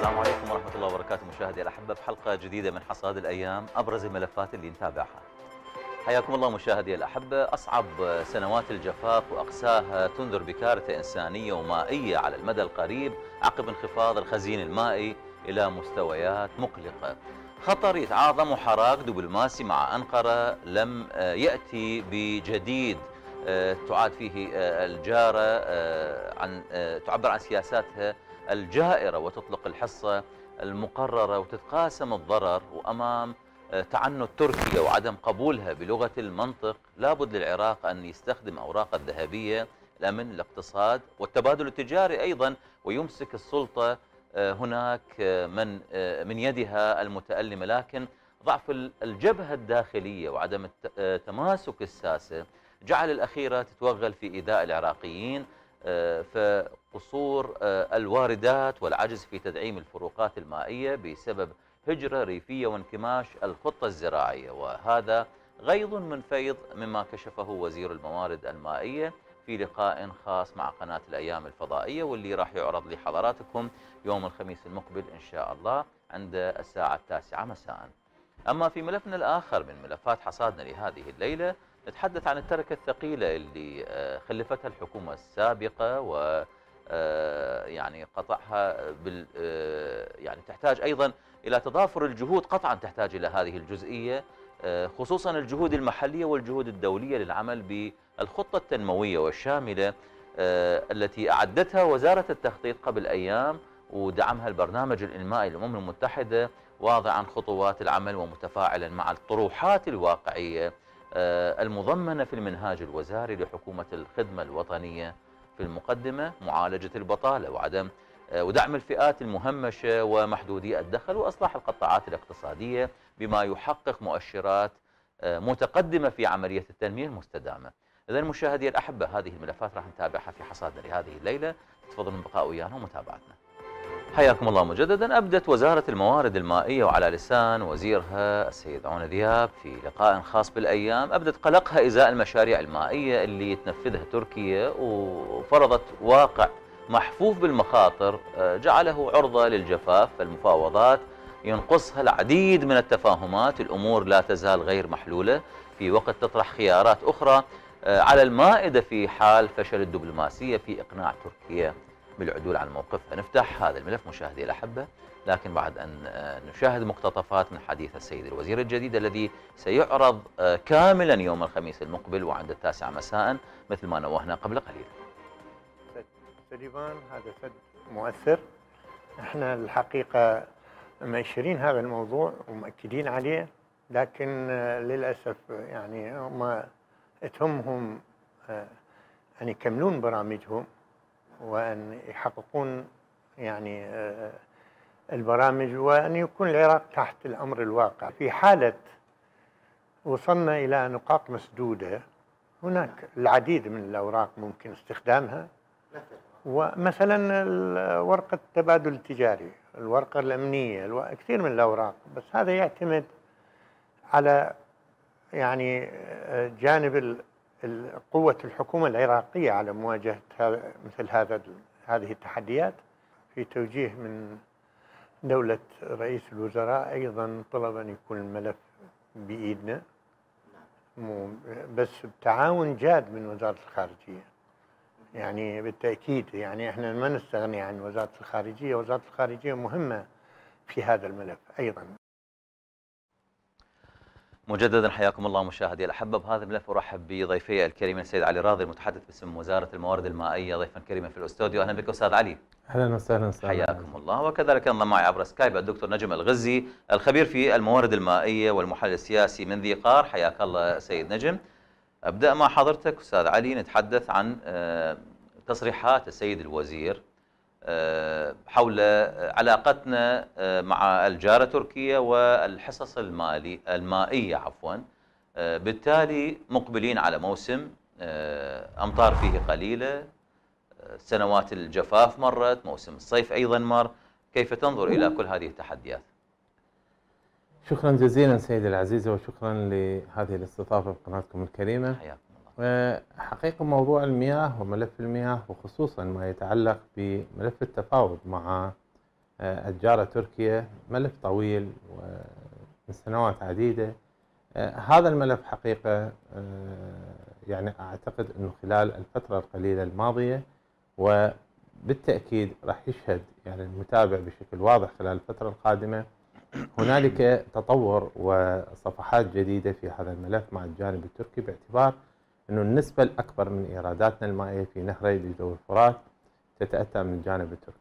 السلام عليكم ورحمة الله وبركاته مشاهدي الأحبة بحلقة جديدة من حصاد الأيام أبرز الملفات اللي نتابعها حياكم الله مشاهدي الأحبة أصعب سنوات الجفاف وأقساها تنذر بكارثة إنسانية ومائية على المدى القريب عقب انخفاض الخزين المائي إلى مستويات مقلقة خطر يتعاظم وحراك دبلوماسي مع أنقرة لم آه، يأتي بجديد آه، تعاد فيه آه، الجارة عن تعبر عن سياساتها الجائرة وتطلق الحصة المقررة وتتقاسم الضرر وأمام آه، تعنت تركيا وعدم قبولها بلغة المنطق لابد للعراق أن يستخدم أوراق الذهبية الأمن الاقتصاد والتبادل التجاري أيضا ويمسك السلطة آه، هناك آه، من من يدها المتألمة لكن ضعف الجبهة الداخلية وعدم تماسك الساسة جعل الأخيرة تتوغل في إيذاء العراقيين آه، فقصور آه، الواردات والعجز في تدعيم الفروقات المائية بسبب هجرة ريفية وانكماش الخطة الزراعية وهذا غيض من فيض مما كشفه وزير الموارد المائية في لقاء خاص مع قناة الأيام الفضائية واللي راح يعرض لحضراتكم يوم الخميس المقبل إن شاء الله عند الساعة التاسعة مساء أما في ملفنا الآخر من ملفات حصادنا لهذه الليلة نتحدث عن التركة الثقيلة اللي آه، خلفتها الحكومة السابقة و آه، يعني قطعها بال آه، يعني تحتاج ايضا الى تضافر الجهود قطعا تحتاج الى هذه الجزئيه خصوصا الجهود المحليه والجهود الدوليه للعمل بالخطه التنمويه والشامله التي اعدتها وزاره التخطيط قبل ايام ودعمها البرنامج الانمائي للامم المتحده واضعا خطوات العمل ومتفاعلا مع الطروحات الواقعيه آه، المضمنة في المنهاج الوزاري لحكومة الخدمة الوطنية في المقدمة معالجة البطالة وعدم آه، ودعم الفئات المهمشة ومحدودي الدخل وإصلاح القطاعات الاقتصادية بما يحقق مؤشرات آه، متقدمة في عملية التنمية المستدامة إذا مشاهدي الأحبة هذه الملفات راح نتابعها في حصادنا لهذه الليلة تفضلوا البقاء ويانا ومتابعتنا حياكم الله مجددا أبدت وزارة الموارد المائية وعلى لسان وزيرها السيد عون دياب في لقاء خاص بالأيام أبدت قلقها إزاء المشاريع المائية اللي تنفذها تركيا وفرضت واقع محفوف بالمخاطر آه، جعله عرضة للجفاف فالمفاوضات ينقصها العديد من التفاهمات الأمور لا تزال غير محلولة في وقت تطرح خيارات أخرى آه، على المائدة في حال فشل الدبلوماسية في إقناع تركيا بالعدول عن الموقف نفتح هذا الملف مشاهدي الأحبة لكن بعد أن آه، نشاهد مقتطفات من حديث السيد الوزير الجديد الذي سيعرض آه، كاملا يوم الخميس المقبل وعند التاسعة مساء مثل ما نوهنا قبل قليل سليمان هذا سد مؤثر احنا الحقيقة مأشرين هذا الموضوع ومؤكدين عليه لكن آه، للأسف يعني ما تهمهم أن يعني يكملون برامجهم وأن يحققون يعني آه، البرامج وأن يكون العراق تحت الأمر الواقع في حالة وصلنا إلى نقاط مسدودة هناك العديد من الأوراق ممكن استخدامها ومثلا ورقة التبادل التجاري الورقة الأمنية كثير من الأوراق بس هذا يعتمد على يعني آه، جانب قوة الحكومة العراقية على مواجهة مثل هذا هذه التحديات في توجيه من دولة رئيس الوزراء أيضا طلب أن يكون الملف بإيدنا بس بتعاون جاد من وزارة الخارجية يعني بالتأكيد يعني احنا ما نستغني عن وزارة الخارجية وزارة الخارجية مهمة في هذا الملف أيضا مجددا حياكم الله مشاهدي الاحبه بهذا الملف ارحب بضيفي الكريم السيد علي راضي المتحدث باسم وزاره الموارد المائيه ضيفا كريما في الاستوديو اهلا بك استاذ علي اهلا وسهلا استاذ حياكم الله وكذلك انضم معي عبر سكايب الدكتور نجم الغزي الخبير في الموارد المائيه والمحلل السياسي من ذي قار حياك الله سيد نجم ابدا مع حضرتك استاذ علي نتحدث عن آه، تصريحات السيد الوزير آه، حول آه، علاقتنا آه، مع الجارة تركيا والحصص المالي المائية عفوا بالتالي مقبلين على موسم أمطار فيه قليلة سنوات الجفاف مرت موسم الصيف أيضا مر كيف تنظر إلى كل هذه التحديات؟ شكرا جزيلا سيدي العزيز وشكرا لهذه الاستضافة بقناتكم الكريمة حياتي. حقيقة موضوع المياه وملف المياه وخصوصا ما يتعلق بملف التفاوض مع الجارة آه، تركيا ملف طويل من سنوات عديدة آه، هذا الملف حقيقة آه، يعني أعتقد أنه خلال الفترة القليلة الماضية وبالتأكيد راح يشهد يعني المتابع بشكل واضح خلال الفترة القادمة هنالك تطور وصفحات جديدة في هذا الملف مع الجانب التركي باعتبار أنه النسبة الأكبر من إيراداتنا المائية في نهري الإجلو والفرات تتأتى من الجانب التركي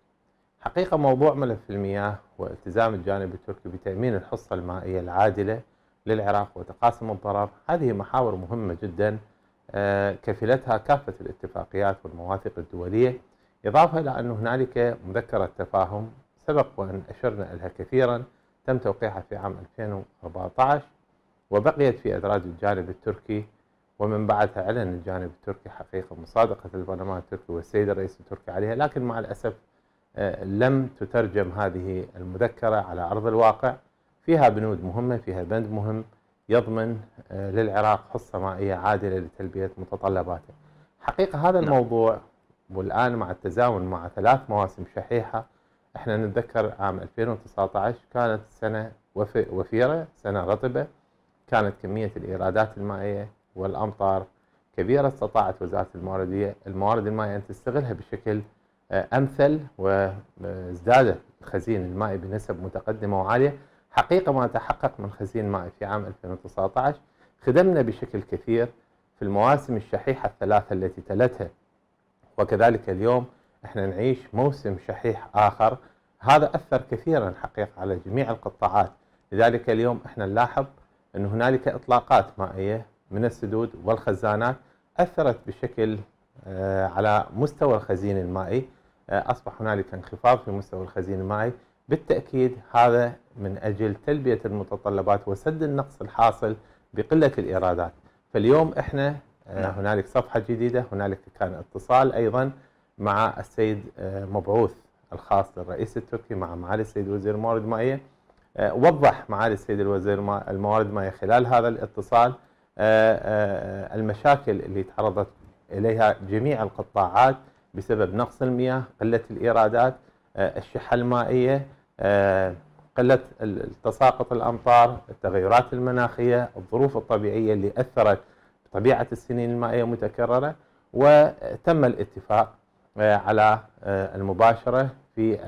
حقيقة موضوع ملف المياه والتزام الجانب التركي بتأمين الحصة المائية العادلة للعراق وتقاسم الضرر هذه محاور مهمة جدا آه، كفلتها كافة الاتفاقيات والمواثيق الدولية إضافة إلى أن هنالك مذكرة تفاهم سبق وأن أشرنا لها كثيرا تم توقيعها في عام 2014 وبقيت في أدراج الجانب التركي ومن بعدها اعلن الجانب التركي حقيقه مصادقه البرلمان التركي والسيد الرئيس التركي عليها لكن مع الاسف آه، لم تترجم هذه المذكره على ارض الواقع فيها بنود مهمه فيها بند مهم يضمن آه، للعراق حصه مائيه عادله لتلبيه متطلباته. حقيقه هذا نعم. الموضوع والان مع التزامن مع ثلاث مواسم شحيحه احنا نتذكر عام 2019 كانت سنه وفيره سنه رطبه كانت كميه الايرادات المائيه والأمطار كبيرة استطاعت وزارة الموارد الموارد المائية أن تستغلها بشكل آه، أمثل وازدادت الخزين المائي بنسب متقدمة وعالية حقيقة ما تحقق من خزين مائي في عام 2019 خدمنا بشكل كثير في المواسم الشحيحة الثلاثة التي تلتها وكذلك اليوم احنا نعيش موسم شحيح آخر هذا أثر كثيرا حقيقة على جميع القطاعات لذلك اليوم احنا نلاحظ أن هنالك إطلاقات مائية من السدود والخزانات أثرت بشكل آه، على مستوى الخزين المائي آه، أصبح هنالك انخفاض في مستوى الخزين المائي بالتأكيد هذا من أجل تلبية المتطلبات وسد النقص الحاصل بقلة الإيرادات فاليوم إحنا آه، نعم. هنالك صفحة جديدة هنالك كان اتصال أيضا مع السيد مبعوث الخاص للرئيس التركي مع معالي السيد وزير الموارد المائية وضح معالي السيد الوزير الموارد المائية خلال هذا الاتصال آه، آه، المشاكل اللي تعرضت إليها جميع القطاعات بسبب نقص المياه قلة الإيرادات آه، الشحة المائية قلة تساقط الأمطار التغيرات المناخية الظروف الطبيعية اللي أثرت بطبيعة السنين المائية المتكررة وتم الاتفاق على المباشرة في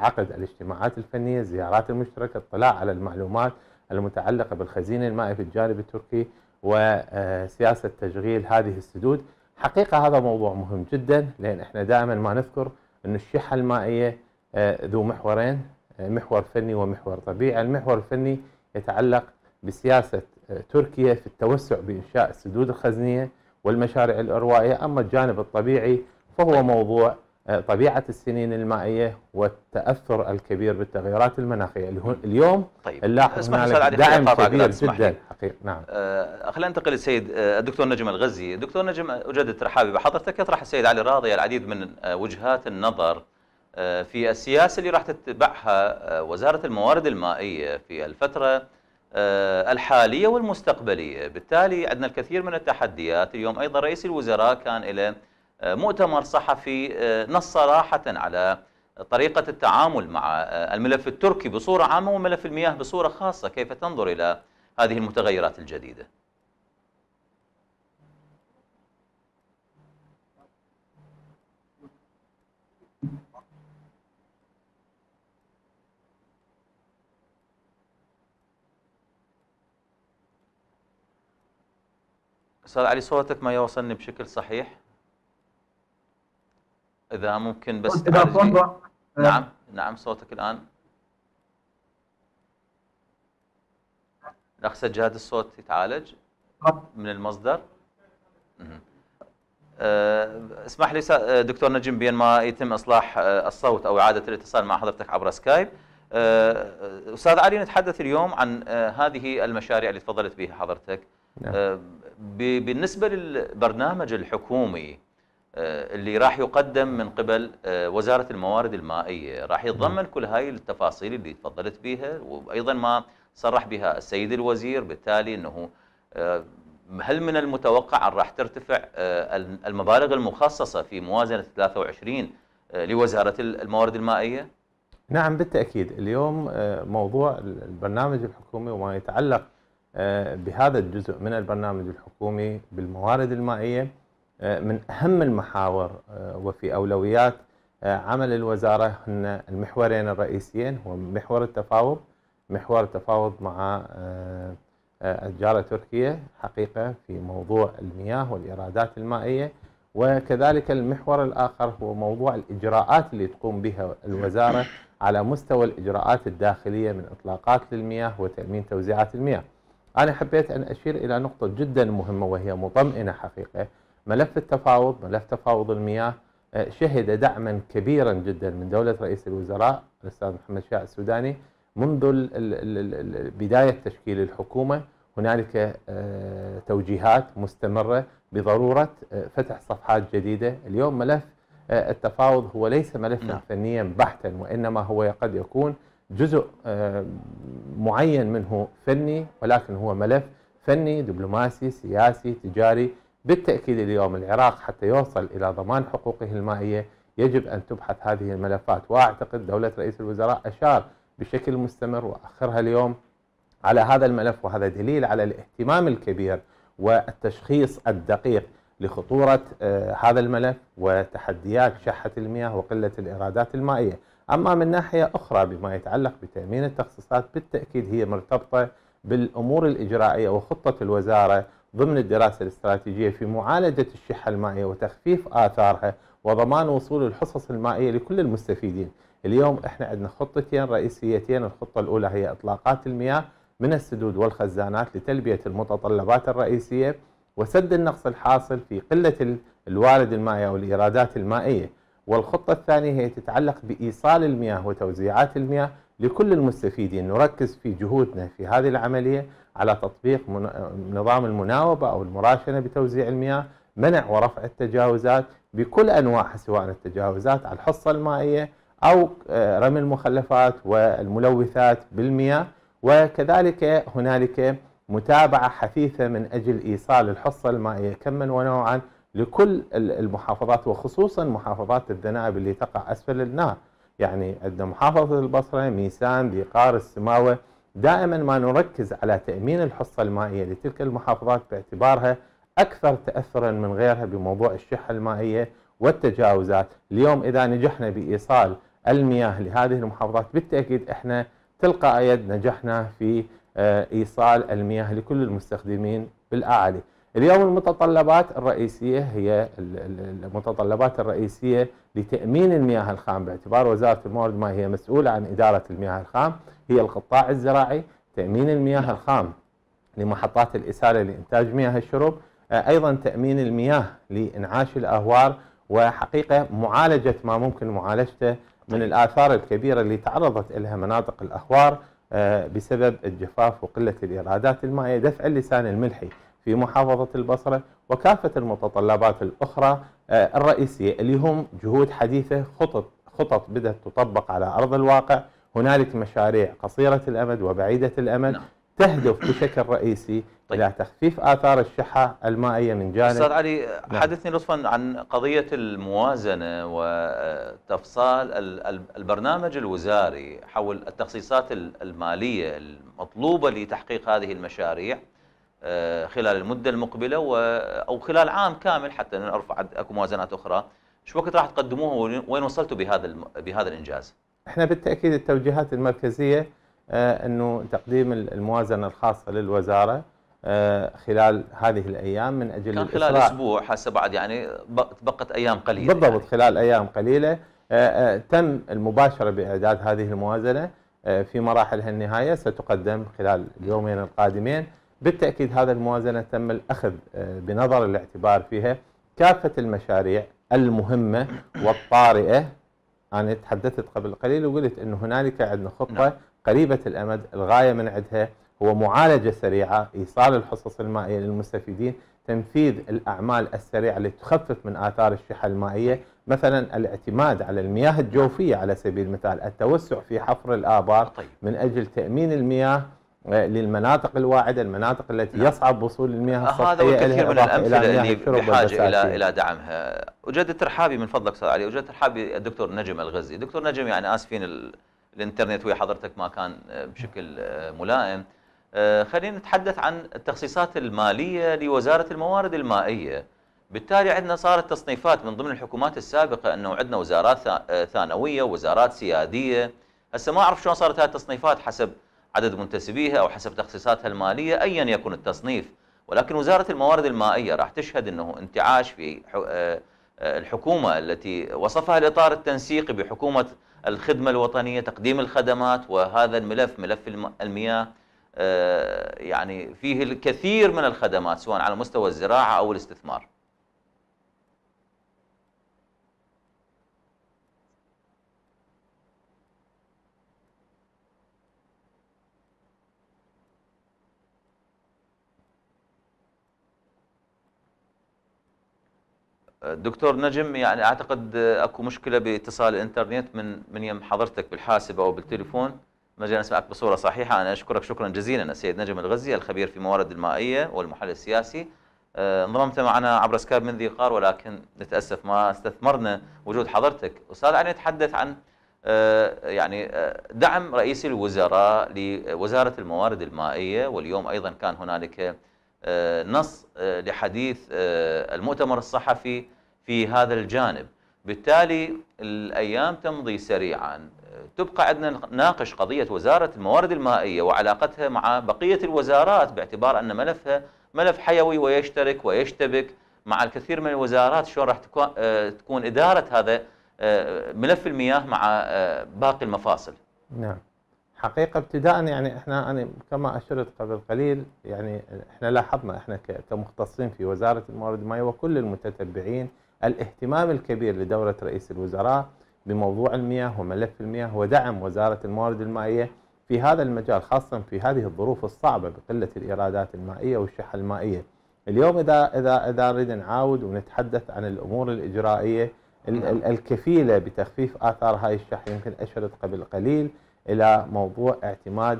عقد الاجتماعات الفنية الزيارات المشتركة الاطلاع على المعلومات المتعلقة بالخزينة المائية في الجانب التركي وسياسة تشغيل هذه السدود حقيقة هذا موضوع مهم جدا لأن احنا دائما ما نذكر أن الشحة المائية آه، ذو محورين آه، محور فني ومحور طبيعي المحور الفني يتعلق بسياسة آه، تركيا في التوسع بإنشاء السدود الخزنية والمشاريع الأروائية أما الجانب الطبيعي فهو موضوع آه، طبيعه السنين المائيه والتاثر الكبير بالتغيرات المناخيه اليوم طيب نلاحظ هنالك دعم كبير جدا حقيقة نعم آه، خلينا ننتقل للسيد آه، الدكتور نجم الغزي دكتور نجم اجدد ترحابي بحضرتك يطرح السيد علي راضي العديد من وجهات النظر في السياسه اللي راح تتبعها وزاره الموارد المائيه في الفتره الحاليه والمستقبليه، بالتالي عندنا الكثير من التحديات، اليوم ايضا رئيس الوزراء كان له آه، مؤتمر صحفي آه، نص صراحة على طريقة التعامل مع آه، الملف التركي بصورة عامة وملف المياه بصورة خاصة كيف تنظر إلى هذه المتغيرات الجديدة أستاذ علي صوتك ما يوصلني بشكل صحيح اذا ممكن بس اذا نعم نعم صوتك الان الاخ سجاد الصوت يتعالج من المصدر آه، اسمح لي آه، دكتور نجم بين ما يتم اصلاح آه، الصوت او اعاده الاتصال مع حضرتك عبر سكايب استاذ علي نتحدث اليوم عن هذه المشاريع اللي تفضلت بها حضرتك نعم. بالنسبه للبرنامج الحكومي آه، اللي راح يقدم من قبل آه، وزاره الموارد المائيه راح يتضمن كل هاي التفاصيل اللي تفضلت بها وايضا ما صرح بها السيد الوزير بالتالي انه آه، هل من المتوقع ان راح ترتفع المبالغ المخصصه في موازنه 23 لوزاره الموارد المائيه؟ نعم بالتاكيد اليوم موضوع البرنامج الحكومي وما يتعلق بهذا الجزء من البرنامج الحكومي بالموارد المائيه آه، من أهم المحاور آه، وفي أولويات آه، عمل الوزارة هن المحورين الرئيسيين هو محور التفاوض محور التفاوض مع الجارة تركيا حقيقة في موضوع المياه والإيرادات المائية وكذلك المحور الآخر هو موضوع الإجراءات اللي تقوم بها الوزارة على مستوى الإجراءات الداخلية من إطلاقات للمياه وتأمين توزيعات المياه أنا حبيت أن أشير إلى نقطة جدا مهمة وهي مطمئنة حقيقة ملف التفاوض ملف تفاوض المياه آه، شهد دعما كبيرا جدا من دولة رئيس الوزراء الأستاذ محمد شاه السوداني منذ بداية تشكيل الحكومة هنالك آه، توجيهات مستمرة بضرورة آه، فتح صفحات جديدة اليوم ملف التفاوض هو ليس ملفا نعم. فنيا بحتا وإنما هو قد يكون جزء معين منه فني ولكن هو ملف فني دبلوماسي سياسي تجاري بالتأكيد اليوم العراق حتى يوصل إلى ضمان حقوقه المائية يجب أن تبحث هذه الملفات وأعتقد دولة رئيس الوزراء أشار بشكل مستمر وأخرها اليوم على هذا الملف وهذا دليل على الاهتمام الكبير والتشخيص الدقيق لخطورة آه، هذا الملف وتحديات شحة المياه وقلة الإيرادات المائية أما من ناحية أخرى بما يتعلق بتأمين التخصيصات بالتأكيد هي مرتبطة بالأمور الإجرائية وخطة الوزارة ضمن الدراسة الاستراتيجية في معالجة الشحة المائية وتخفيف آثارها وضمان وصول الحصص المائية لكل المستفيدين اليوم احنا عندنا خطتين رئيسيتين الخطة الأولى هي إطلاقات المياه من السدود والخزانات لتلبية المتطلبات الرئيسية وسد النقص الحاصل في قلة الوارد المائي أو الإيرادات المائية والخطة الثانية هي تتعلق بإيصال المياه وتوزيعات المياه لكل المستفيدين نركز في جهودنا في هذه العملية على تطبيق نظام المناوبة أو المراشنة بتوزيع المياه منع ورفع التجاوزات بكل أنواعها سواء التجاوزات على الحصة المائية أو آه، رمي المخلفات والملوثات بالمياه وكذلك هنالك متابعة حثيثة من أجل إيصال الحصة المائية كما ونوعا لكل المحافظات وخصوصا محافظات الذنائب اللي تقع أسفل النهر يعني عندنا محافظة البصرة ميسان ذي قار السماوة دائما ما نركز على تأمين الحصة المائية لتلك المحافظات باعتبارها أكثر تأثرا من غيرها بموضوع الشحة المائية والتجاوزات اليوم إذا نجحنا بإيصال المياه لهذه المحافظات بالتأكيد إحنا تلقائيا نجحنا في آه، إيصال المياه لكل المستخدمين بالأعالي اليوم المتطلبات الرئيسية هي المتطلبات الرئيسية لتأمين المياه الخام باعتبار وزارة الموارد ما هي مسؤولة عن إدارة المياه الخام هي القطاع الزراعي تأمين المياه الخام لمحطات الإسالة لإنتاج مياه الشرب آه، أيضا تأمين المياه لإنعاش الأهوار وحقيقة معالجة ما ممكن معالجته من الآثار الكبيرة اللي تعرضت لها مناطق الأهوار آه، بسبب الجفاف وقلة الإيرادات المائية دفع اللسان الملحي في محافظة البصرة وكافة المتطلبات الأخرى آه، الرئيسية اللي هم جهود حديثة خطط خطط بدأت تطبق على أرض الواقع هنالك مشاريع قصيرة الأمد وبعيدة الأمد نعم. تهدف بشكل رئيسي طيب. إلى تخفيف آثار الشحة المائية من جانب أستاذ علي نعم. حدثني لطفا عن قضية الموازنة وتفصال البرنامج الوزاري حول التخصيصات المالية المطلوبة لتحقيق هذه المشاريع آه، خلال المده المقبله او خلال عام كامل حتى نرفع اكو موازنات اخرى شو وقت راح تقدموه وين وصلتوا بهذا بهذا الانجاز؟ احنا بالتاكيد التوجيهات المركزيه آه، انه تقديم الموازنه الخاصه للوزاره آه، خلال هذه الايام من اجل كان خلال اسبوع حسب بعد يعني بقت ايام قليله بالضبط يعني. خلال ايام قليله تم المباشره باعداد هذه الموازنه في مراحلها النهايه ستقدم خلال اليومين القادمين بالتأكيد هذا الموازنة تم الأخذ آه، بنظر الاعتبار فيها كافة المشاريع المهمة والطارئة أنا تحدثت قبل قليل وقلت أنه هنالك عندنا خطة نعم. قريبة الأمد الغاية من عندها هو معالجة سريعة إيصال الحصص المائية للمستفيدين تنفيذ الأعمال السريعة اللي تخفف من آثار الشحة المائية مثلا الاعتماد على المياه الجوفية على سبيل المثال التوسع في حفر الآبار طيب. من أجل تأمين المياه إيه، للمناطق الواعده، المناطق التي نعم. يصعب وصول المياه آه، السطحيه هذا الكثير من الامثله اللي بحاجه الى الى دعمها. اجدد ترحابي من فضلك استاذ علي، اجدد ترحابي الدكتور نجم الغزي، دكتور نجم يعني اسفين الانترنت ويا حضرتك ما كان آه، بشكل آه، ملائم. خلينا نتحدث عن التخصيصات الماليه لوزاره الموارد المائيه. بالتالي عندنا صارت تصنيفات من ضمن الحكومات السابقه انه عندنا وزارات ثانويه ووزارات سياديه هسه ما اعرف شلون صارت هاي التصنيفات حسب عدد منتسبيها أو حسب تخصيصاتها المالية أيا يكن التصنيف ولكن وزارة الموارد المائية راح تشهد أنه انتعاش في آه، آه، الحكومة التي وصفها الإطار التنسيقي بحكومة الخدمة الوطنية تقديم الخدمات وهذا الملف ملف المياه آه، يعني فيه الكثير من الخدمات سواء على مستوى الزراعة أو الاستثمار دكتور نجم يعني اعتقد اكو مشكله باتصال الانترنت من من يم حضرتك بالحاسب او بالتليفون ما جينا نسمعك بصوره صحيحه انا اشكرك شكرا جزيلا السيد نجم الغزي الخبير في موارد المائيه والمحلل السياسي آه، انضممت معنا عبر سكاب من ذي قار ولكن نتاسف ما استثمرنا وجود حضرتك استاذ علي نتحدث عن آه، يعني آه، دعم رئيس الوزراء لوزاره الموارد المائيه واليوم ايضا كان هنالك آه، نص آه، لحديث آه، المؤتمر الصحفي في هذا الجانب بالتالي الأيام تمضي سريعا تبقى عندنا ناقش قضية وزارة الموارد المائية وعلاقتها مع بقية الوزارات باعتبار أن ملفها ملف حيوي ويشترك ويشتبك مع الكثير من الوزارات شلون راح تكون إدارة هذا ملف المياه مع باقي المفاصل نعم حقيقه ابتداء يعني احنا انا يعني كما اشرت قبل قليل يعني احنا لاحظنا احنا كمختصين في وزاره الموارد المائيه وكل المتتبعين الاهتمام الكبير لدوره رئيس الوزراء بموضوع المياه وملف المياه ودعم وزاره الموارد المائيه في هذا المجال خاصه في هذه الظروف الصعبه بقله الايرادات المائيه والشح المائيه. اليوم اذا اذا اذا نريد نعاود ونتحدث عن الامور الاجرائيه الكفيله بتخفيف اثار هاي الشح يمكن اشرت قبل قليل الى موضوع اعتماد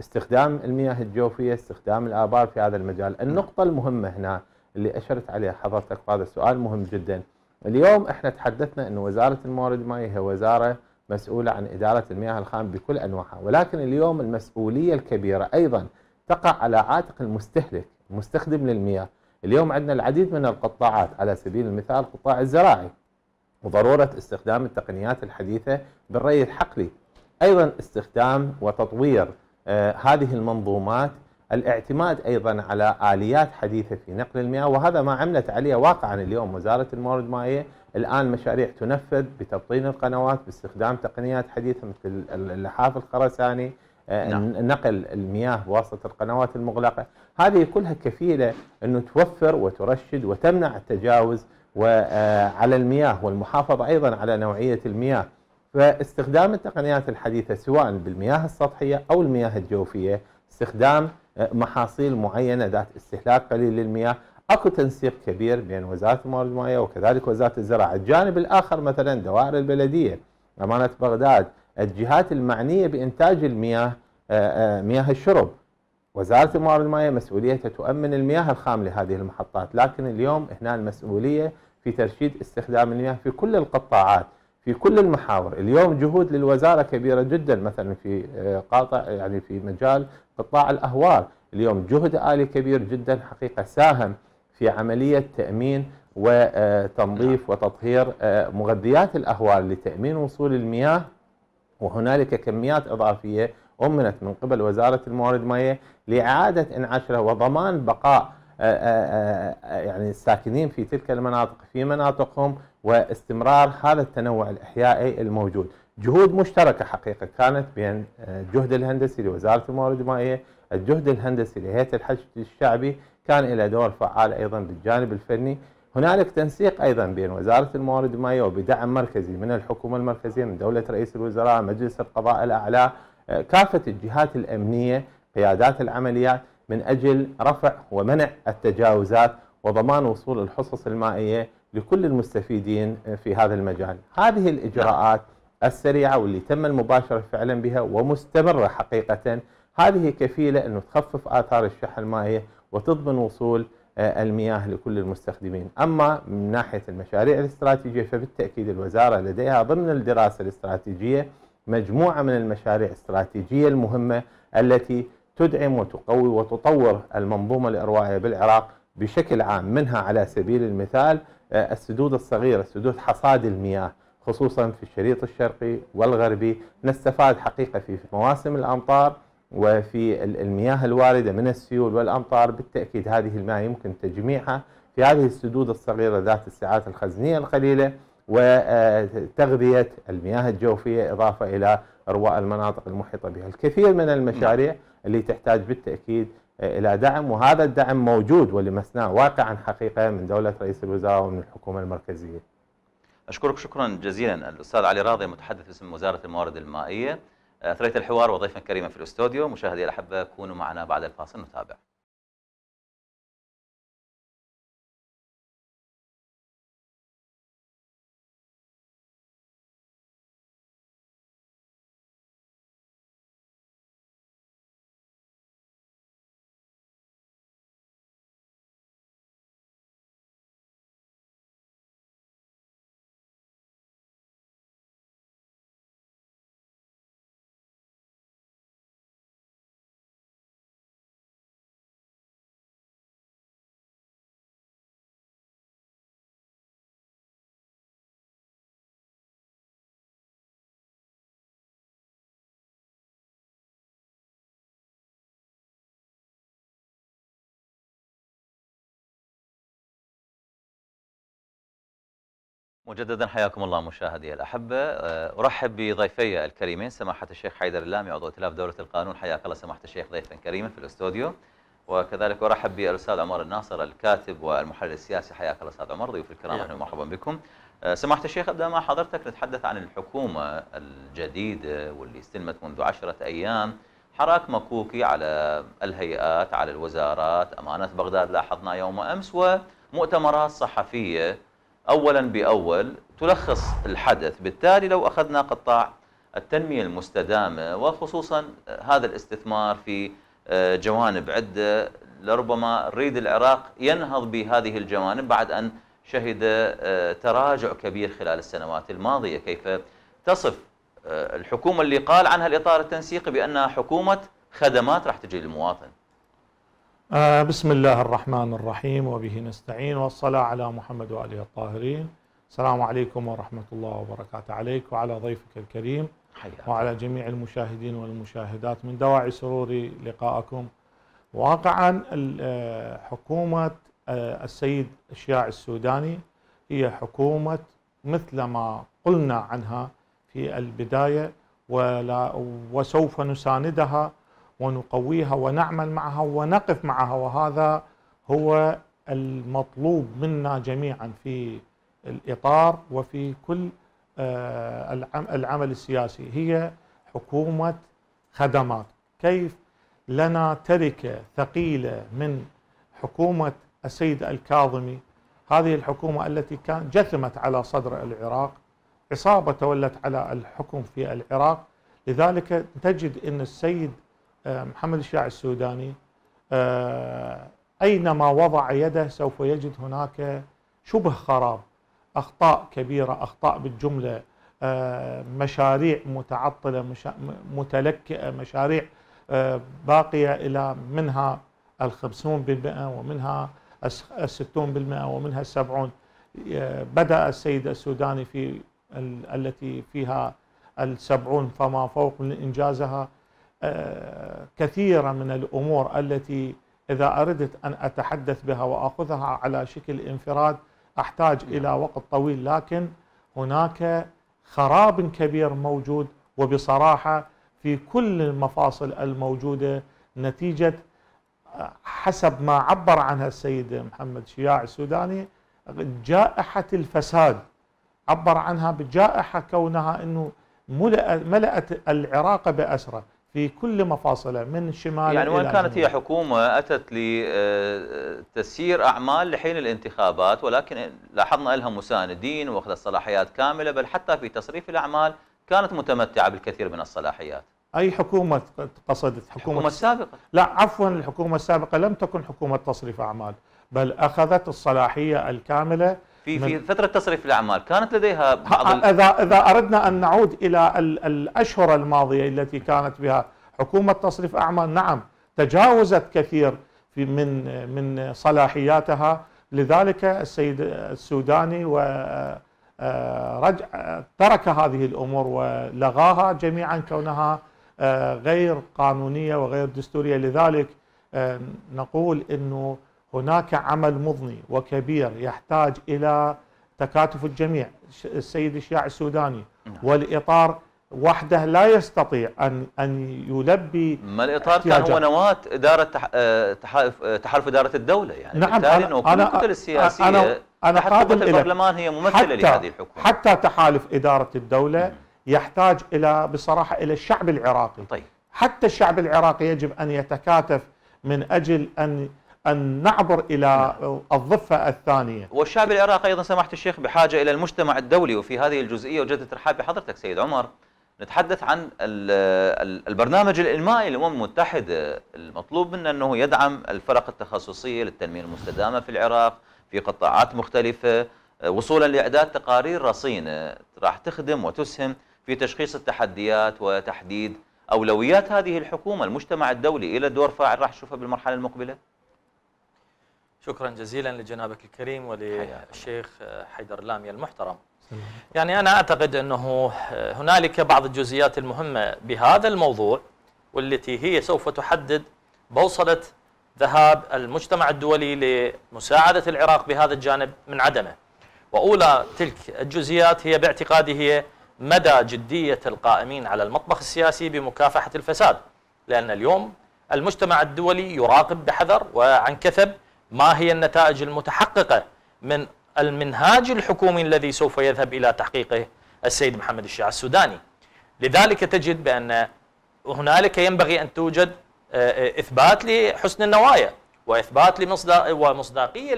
استخدام المياه الجوفيه، استخدام الابار في هذا المجال، النقطه المهمه هنا اللي اشرت عليها حضرتك هذا السؤال مهم جدا. اليوم احنا تحدثنا ان وزاره الموارد المائيه هي وزاره مسؤوله عن اداره المياه الخام بكل انواعها، ولكن اليوم المسؤوليه الكبيره ايضا تقع على عاتق المستهلك، المستخدم للمياه. اليوم عندنا العديد من القطاعات على سبيل المثال القطاع الزراعي وضرورة استخدام التقنيات الحديثة بالري الحقلي أيضا استخدام وتطوير آه، هذه المنظومات الاعتماد أيضا على آليات حديثة في نقل المياه وهذا ما عملت عليه واقعا اليوم وزارة الموارد المائية الآن مشاريع تنفذ بتبطين القنوات باستخدام تقنيات حديثة مثل اللحاف الخرساني آه، نعم. نقل المياه بواسطة القنوات المغلقة هذه كلها كفيلة أنه توفر وترشد وتمنع التجاوز وعلى المياه والمحافظة أيضا على نوعية المياه فاستخدام التقنيات الحديثة سواء بالمياه السطحية أو المياه الجوفية استخدام آه، محاصيل معينة ذات استهلاك قليل للمياه اكو تنسيق كبير بين وزاره الموارد المائيه وكذلك وزاره الزراعه، الجانب الاخر مثلا دوائر البلديه، امانه بغداد، الجهات المعنيه بانتاج المياه آه، آه، مياه الشرب، وزارة الموارد المائية مسؤوليتها تؤمن المياه الخام لهذه المحطات لكن اليوم هنا المسؤولية في ترشيد استخدام المياه في كل القطاعات في كل المحاور اليوم جهود للوزارة كبيرة جدا مثلا في آه، قاطع يعني في مجال قطاع الأهوار اليوم جهد آلي كبير جدا حقيقة ساهم في عملية تأمين وتنظيف آه، نعم. وتطهير آه، مغذيات الأهوار لتأمين وصول المياه وهنالك كميات إضافية أمنت من قبل وزارة الموارد المائية لإعادة إنعاشها وضمان بقاء آه، آه، آه، يعني الساكنين في تلك المناطق في مناطقهم واستمرار هذا التنوع الإحيائي الموجود جهود مشتركة حقيقة كانت بين الجهد الهندسي لوزارة الموارد المائية الجهد الهندسي لهيئة الحج الشعبي كان له دور فعال أيضا بالجانب الفني هنالك تنسيق ايضا بين وزاره الموارد المائيه وبدعم مركزي من الحكومه المركزيه من دوله رئيس الوزراء مجلس القضاء الاعلى كافه الجهات الامنيه قيادات العمليات من أجل رفع ومنع التجاوزات وضمان وصول الحصص المائية لكل المستفيدين في هذا المجال هذه الإجراءات السريعة واللي تم المباشرة فعلا بها ومستمرة حقيقة هذه كفيلة أنه تخفف آثار الشح المائية وتضمن وصول آه، المياه لكل المستخدمين أما من ناحية المشاريع الاستراتيجية فبالتأكيد الوزارة لديها ضمن الدراسة الاستراتيجية مجموعة من المشاريع الاستراتيجية المهمة التي تدعم وتقوي وتطور المنظومة الإروائية بالعراق بشكل عام منها على سبيل المثال آه، السدود الصغيرة سدود حصاد المياه خصوصا في الشريط الشرقي والغربي نستفاد حقيقة في مواسم الأمطار وفي المياه الواردة من السيول والأمطار بالتأكيد هذه المياه يمكن تجميعها في هذه السدود الصغيرة ذات الساعات الخزنية القليلة وتغذية آه، المياه الجوفية إضافة إلى إرواء المناطق المحيطة بها الكثير من المشاريع اللي تحتاج بالتأكيد آه، إلى دعم وهذا الدعم موجود ولمسناه واقعا حقيقة من دولة رئيس الوزراء ومن الحكومة المركزية أشكرك شكرا جزيلا الأستاذ علي راضي متحدث باسم وزارة الموارد المائية أثريت الحوار وضيفا كريما في الاستوديو مشاهدي الأحبة كونوا معنا بعد الفاصل نتابع مجددا حياكم الله مشاهدي الأحبة آه، أرحب بضيفي الكريمين سماحة الشيخ حيدر اللامي عضو ائتلاف دولة القانون حياك الله سماحة الشيخ ضيفا كريما في الاستوديو وكذلك أرحب بالأستاذ عمر الناصر الكاتب والمحلل السياسي حياك الله أستاذ عمر ضيوف الكرام أهلا ومرحبا بكم آه، سماحة الشيخ أبدأ مع حضرتك نتحدث عن الحكومة الجديدة واللي استلمت منذ عشرة أيام حراك مكوكي على الهيئات على الوزارات أمانة بغداد لاحظنا يوم أمس ومؤتمرات صحفية أولا بأول تلخص الحدث بالتالي لو أخذنا قطاع التنمية المستدامة وخصوصا هذا الاستثمار في آه، جوانب عدة لربما ريد العراق ينهض بهذه الجوانب بعد أن شهد آه، تراجع كبير خلال السنوات الماضية كيف تصف آه، الحكومة اللي قال عنها الإطار التنسيقي بأنها حكومة خدمات راح تجي للمواطن آه بسم الله الرحمن الرحيم وبه نستعين والصلاة على محمد وآله الطاهرين السلام عليكم ورحمة الله وبركاته عليك وعلى ضيفك الكريم حياتي. وعلى جميع المشاهدين والمشاهدات من دواعي سروري لقائكم واقعا آه، حكومة آه، السيد الشياع السوداني هي حكومة مثل ما قلنا عنها في البداية ولا وسوف نساندها ونقويها ونعمل معها ونقف معها وهذا هو المطلوب منا جميعا في الإطار وفي كل آه، العمل السياسي هي حكومة خدمات كيف لنا تركة ثقيلة من حكومة السيد الكاظمي هذه الحكومة التي كان جثمت على صدر العراق عصابة تولت على الحكم في العراق لذلك تجد أن السيد آه، محمد الشياع السوداني آه، أينما وضع يده سوف يجد هناك شبه خراب أخطاء كبيرة أخطاء بالجملة آه، مشاريع متعطلة متلكئة مشاريع باقية إلى منها الخمسون بالمئة ومنها الستون بالمئة ومنها السبعون بدأ السيد السوداني في التي فيها السبعون فما فوق من إنجازها كثيرة من الأمور التي إذا أردت أن أتحدث بها وأخذها على شكل انفراد أحتاج نعم. إلى وقت طويل لكن هناك خراب كبير موجود وبصراحة في كل المفاصل الموجودة نتيجة حسب ما عبر عنها السيد محمد شياع السوداني جائحة الفساد عبر عنها بجائحة كونها أنه ملأت العراق بأسرة في كل مفاصله من شمال يعني وان كانت هي حكومه اتت لتسيير آه، اعمال لحين الانتخابات ولكن لاحظنا لها مساندين واخذت صلاحيات كامله بل حتى في تصريف الاعمال كانت متمتعه بالكثير من الصلاحيات. اي حكومه قصدت حكومه, الحكومة السابقه لا عفوا الحكومه السابقه لم تكن حكومه تصريف اعمال بل اخذت الصلاحيه الكامله في في فتره تصريف الاعمال كانت لديها بعض اذا اذا اردنا ان نعود الى الاشهر الماضيه التي كانت بها حكومه تصريف اعمال نعم تجاوزت كثير في من من صلاحياتها لذلك السيد السوداني و آه، رجع ترك هذه الامور ولغاها جميعا كونها آه، غير قانونيه وغير دستوريه لذلك آه، نقول انه هناك عمل مضني وكبير يحتاج إلى تكاتف الجميع السيد الشيع السوداني نعم. والإطار وحده لا يستطيع أن أن يلبي ما الإطار كان هو نواة إدارة تحالف, آه، تحالف إدارة الدولة يعني نعم أنا أنا الكتل السياسية أنا أنا قادم إلى البرلمان هي ممثلة لهذه الحكومة حتى تحالف إدارة الدولة نعم. يحتاج إلى بصراحة إلى الشعب العراقي طيب. حتى الشعب العراقي يجب أن يتكاتف من أجل أن أن نعبر إلى نعم. الضفة الثانية والشعب العراقي أيضا سماحة الشيخ بحاجة إلى المجتمع الدولي وفي هذه الجزئية وجدت رحاب بحضرتك سيد عمر نتحدث عن البرنامج الإلمائي للأمم المتحدة المطلوب منه أنه يدعم الفرق التخصصية للتنمية المستدامة في العراق في قطاعات مختلفة وصولا لإعداد تقارير رصينة راح تخدم وتسهم في تشخيص التحديات وتحديد أولويات هذه الحكومة المجتمع الدولي إلى دور فاعل راح نشوفها بالمرحلة المقبلة شكرا جزيلا لجنابك الكريم وللشيخ حيدر لامي المحترم يعني أنا أعتقد أنه هنالك بعض الجزئيات المهمة بهذا الموضوع والتي هي سوف تحدد بوصلة ذهاب المجتمع الدولي لمساعدة العراق بهذا الجانب من عدمه وأولى تلك الجزئيات هي باعتقادي هي مدى جدية القائمين على المطبخ السياسي بمكافحة الفساد لأن اليوم المجتمع الدولي يراقب بحذر وعن كثب ما هي النتائج المتحققة من المنهاج الحكومي الذي سوف يذهب إلى تحقيقه السيد محمد الشيع السوداني لذلك تجد بأن هنالك ينبغي أن توجد آه، إثبات لحسن النوايا وإثبات لمصداق ومصداقية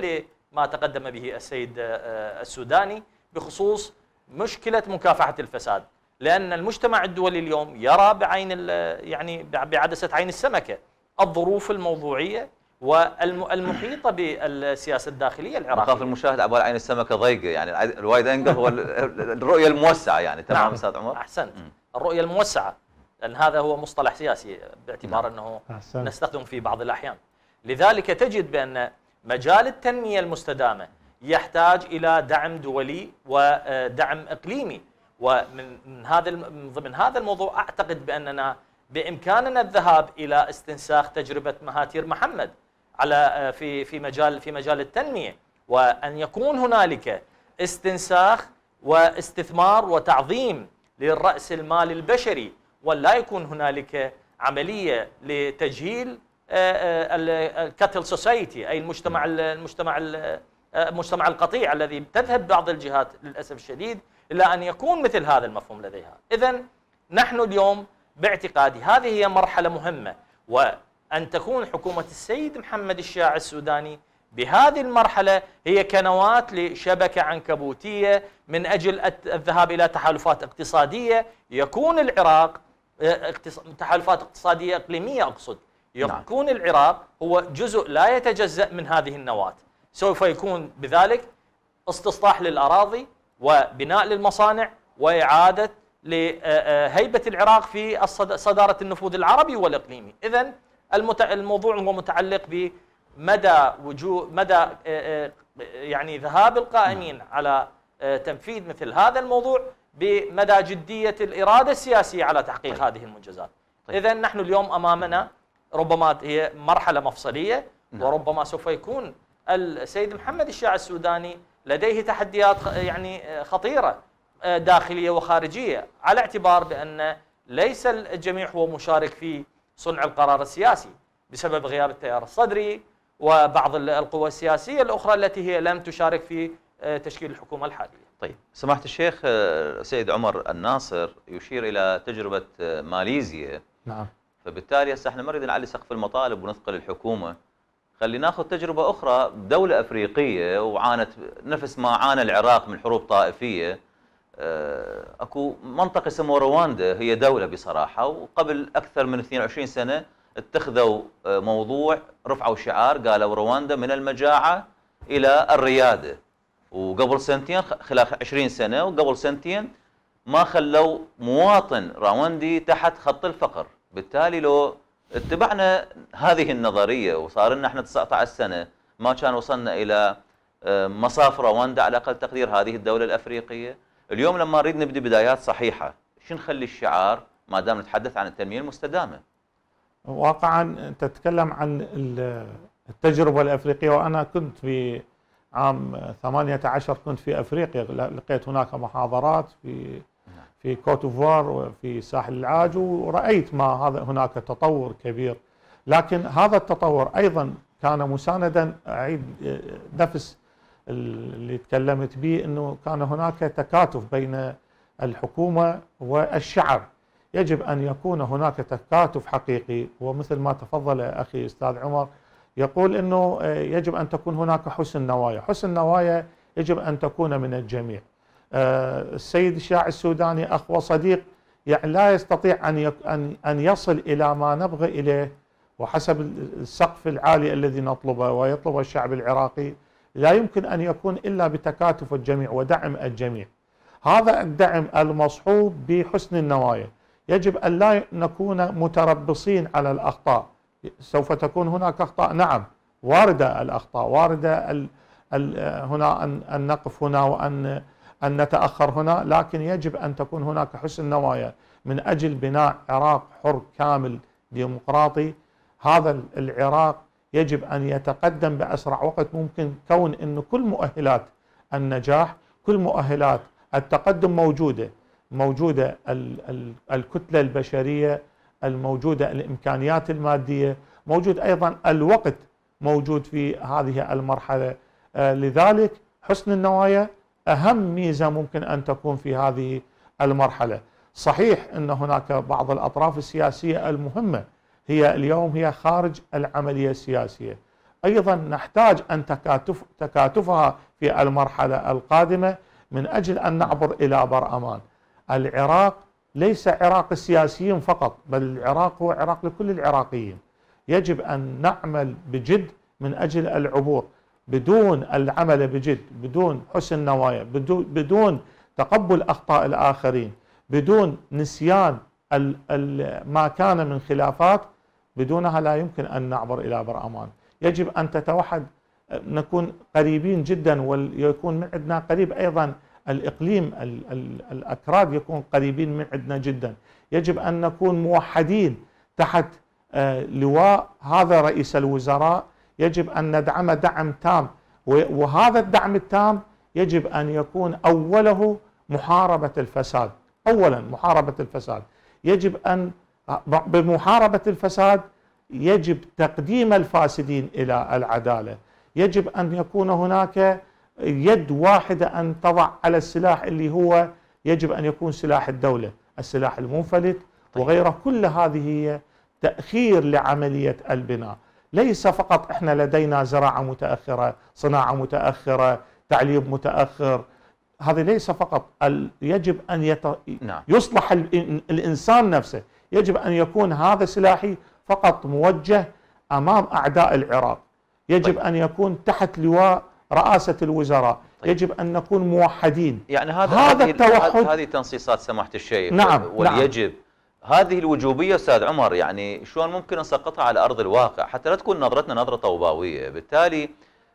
لما تقدم به السيد آه، السوداني بخصوص مشكلة مكافحة الفساد لأن المجتمع الدولي اليوم يرى بعين يعني بعدسة عين السمكة الظروف الموضوعية والمحيطه بالسياسه الداخليه العراقيه مخاف المشاهد على عين السمكه ضيقه يعني الوايد انجل هو الرؤيه الموسعه يعني تمام نعم. استاذ عمر احسنت الرؤيه الموسعه لان هذا هو مصطلح سياسي باعتبار نعم. انه أحسن. نستخدم في بعض الاحيان لذلك تجد بان مجال التنميه المستدامه يحتاج الى دعم دولي ودعم آه، اقليمي ومن هذا من ضمن هذا الموضوع اعتقد باننا بامكاننا الذهاب الى استنساخ تجربه مهاتير محمد على آه، في في مجال في مجال التنميه وان يكون هنالك استنساخ واستثمار وتعظيم للراس المال البشري ولا يكون هنالك عمليه لتجهيل آه، آه، الكاتل سوسايتي اي المجتمع المجتمع المجتمع القطيع الذي تذهب بعض الجهات للاسف الشديد الى ان يكون مثل هذا المفهوم لديها اذا نحن اليوم باعتقادي هذه هي مرحله مهمه و أن تكون حكومة السيد محمد الشاع السوداني بهذه المرحلة هي كنوات لشبكة عنكبوتية من أجل الذهاب إلى تحالفات اقتصادية يكون العراق آه، تحالفات اقتصادية إقليمية أقصد نعم. يكون نعم. العراق هو جزء لا يتجزأ من هذه النواة سوف يكون بذلك استصلاح للأراضي وبناء للمصانع وإعادة لهيبة آه، آه، العراق في صدارة النفوذ العربي والإقليمي إذا الموضوع هو متعلق بمدى وجود مدى آه، آه، يعني ذهاب القائمين نعم. على آه، تنفيذ مثل هذا الموضوع بمدى جدية الإرادة السياسية على تحقيق طيب. هذه المنجزات طيب. إذا نحن اليوم أمامنا ربما هي مرحلة مفصلية نعم. وربما سوف يكون السيد محمد الشاع السوداني لديه تحديات يعني خطيرة داخلية وخارجية على اعتبار بأن ليس الجميع هو مشارك في صنع القرار السياسي بسبب غياب التيار الصدري وبعض القوى السياسية الأخرى التي هي لم تشارك في آه، تشكيل الحكومة الحالية طيب سماحة الشيخ آه، سيد عمر الناصر يشير إلى تجربة آه، ماليزيا نعم فبالتالي احنا ما نريد نعلي سقف المطالب ونثقل الحكومه خلي ناخذ تجربه اخرى دولة افريقيه وعانت نفس ما عانى العراق من حروب طائفيه آه، اكو منطقه اسمها رواندا هي دوله بصراحه وقبل اكثر من 22 سنه اتخذوا آه، موضوع رفعوا شعار قالوا رواندا من المجاعه الى الرياده وقبل سنتين خلال 20 سنه وقبل سنتين ما خلوا مواطن رواندي تحت خط الفقر بالتالي لو اتبعنا هذه النظريه وصار لنا احنا 19 سنه ما كان وصلنا الى آه، مصاف رواندا على اقل تقدير هذه الدوله الافريقيه اليوم لما نريد نبدي بدايات صحيحه شو نخلي الشعار ما دام نتحدث عن التنميه المستدامه واقعا تتكلم عن التجربه الافريقيه وانا كنت في عام 18 كنت في افريقيا لقيت هناك محاضرات في نعم. في كوتوفوار وفي ساحل العاج ورايت ما هذا هناك تطور كبير لكن هذا التطور ايضا كان مساندا اعيد آه، نفس اللي تكلمت به أنه كان هناك تكاتف بين الحكومة والشعب يجب أن يكون هناك تكاتف حقيقي ومثل ما تفضل أخي أستاذ عمر يقول أنه آه، يجب أن تكون هناك حسن نوايا حسن نوايا يجب أن تكون من الجميع آه، السيد الشاعر السوداني أخ وصديق يعني لا يستطيع أن أن يصل إلى ما نبغى إليه وحسب السقف العالي الذي نطلبه ويطلبه الشعب العراقي لا يمكن أن يكون إلا بتكاتف الجميع ودعم الجميع هذا الدعم المصحوب بحسن النوايا يجب أن لا نكون متربصين على الأخطاء سوف تكون هناك أخطاء نعم واردة الأخطاء واردة الـ الـ هنا أن, أن نقف هنا وأن أن نتأخر هنا لكن يجب أن تكون هناك حسن نوايا من أجل بناء عراق حر كامل ديمقراطي هذا العراق يجب أن يتقدم بأسرع وقت ممكن كون أنه كل مؤهلات النجاح كل مؤهلات التقدم موجودة موجودة الكتلة البشرية الموجودة الإمكانيات المادية موجود أيضا الوقت موجود في هذه المرحلة آه، لذلك حسن النوايا أهم ميزة ممكن أن تكون في هذه المرحلة صحيح أن هناك بعض الأطراف السياسية المهمة هي اليوم هي خارج العملية السياسية أيضا نحتاج أن تكاتف تكاتفها في المرحلة القادمة من أجل أن نعبر إلى بر أمان العراق ليس عراق السياسيين فقط بل العراق هو عراق لكل العراقيين يجب أن نعمل بجد من أجل العبور بدون العمل بجد بدون حسن نوايا بدون تقبل أخطاء الآخرين بدون نسيان ما كان من خلافات بدونها لا يمكن أن نعبر إلى أمان يجب أن تتوحد نكون قريبين جدا ويكون من عندنا قريب أيضا الإقليم الأكراد يكون قريبين من عندنا جدا يجب أن نكون موحدين تحت آه، لواء هذا رئيس الوزراء يجب أن ندعم دعم تام وهذا الدعم التام يجب أن يكون أوله محاربة الفساد أولا محاربة الفساد يجب أن بمحاربة الفساد يجب تقديم الفاسدين إلى العدالة يجب أن يكون هناك يد واحدة أن تضع على السلاح اللي هو يجب أن يكون سلاح الدولة السلاح المنفلت طيب. وغيره كل هذه هي تأخير لعملية البناء ليس فقط احنا لدينا زراعة متأخرة صناعة متأخرة تعليم متأخر هذا ليس فقط يجب أن يت... نعم. يصلح الإنسان نفسه يجب أن يكون هذا سلاحي فقط موجه أمام أعداء العراق يجب طيب. أن يكون تحت لواء رئاسة الوزراء طيب. يجب أن نكون موحدين يعني هذا, هذا التوحد هذه تنصيصات سماحة الشيخ نعم, نعم. واليجب نعم. هذه الوجوبية أستاذ عمر يعني شلون ممكن نسقطها على أرض الواقع حتى لا تكون نظرتنا نظرة طوباوية بالتالي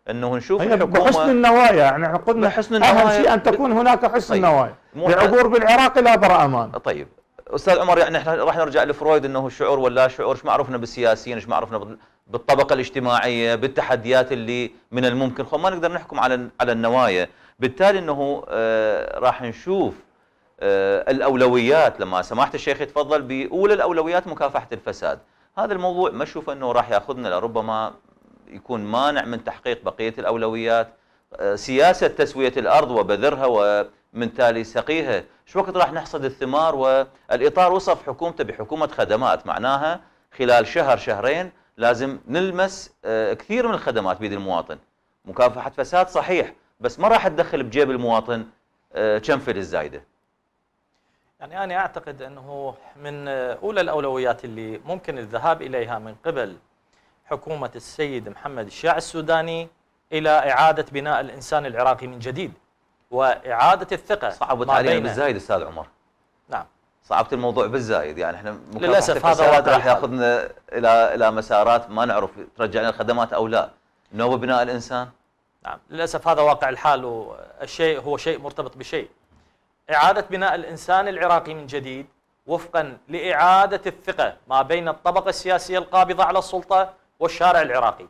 انه نشوف طيب، هي بحسن النوايا يعني قلنا بحسن النوايا اهم شيء ان تكون هناك حسن طيب. النوايا لعبور بالعراق لا بر امان طيب استاذ عمر يعني احنا راح نرجع لفرويد انه الشعور ولا شعور ايش ما عرفنا بالسياسيين ايش ما عرفنا بالطبقه الاجتماعيه بالتحديات اللي من الممكن ما نقدر نحكم على على النوايا بالتالي انه آه راح نشوف آه الاولويات لما سماحه الشيخ يتفضل باولى الاولويات مكافحه الفساد هذا الموضوع ما اشوف انه راح ياخذنا لربما يكون مانع من تحقيق بقيه الاولويات سياسة تسوية الأرض وبذرها ومن تالي سقيها شو وقت راح نحصد الثمار والإطار وصف حكومته بحكومة خدمات معناها خلال شهر شهرين لازم نلمس آه، كثير من الخدمات بيد المواطن مكافحة فساد صحيح بس ما راح تدخل بجيب المواطن آه، كم فلس زايده يعني أنا أعتقد أنه من آه، أولى الأولويات اللي ممكن الذهاب إليها من قبل حكومة السيد محمد الشاع السوداني الى اعاده بناء الانسان العراقي من جديد واعاده الثقه صعبت علينا بالزايد استاذ عمر نعم صعبت الموضوع بالزايد يعني احنا للاسف هذا واقع راح ياخذنا الى الى مسارات ما نعرف ترجعنا الخدمات او لا نوب بناء الانسان نعم للاسف هذا واقع الحال والشيء هو شيء مرتبط بشيء اعاده بناء الانسان العراقي من جديد وفقا لاعاده الثقه ما بين الطبقه السياسيه القابضه على السلطه والشارع العراقي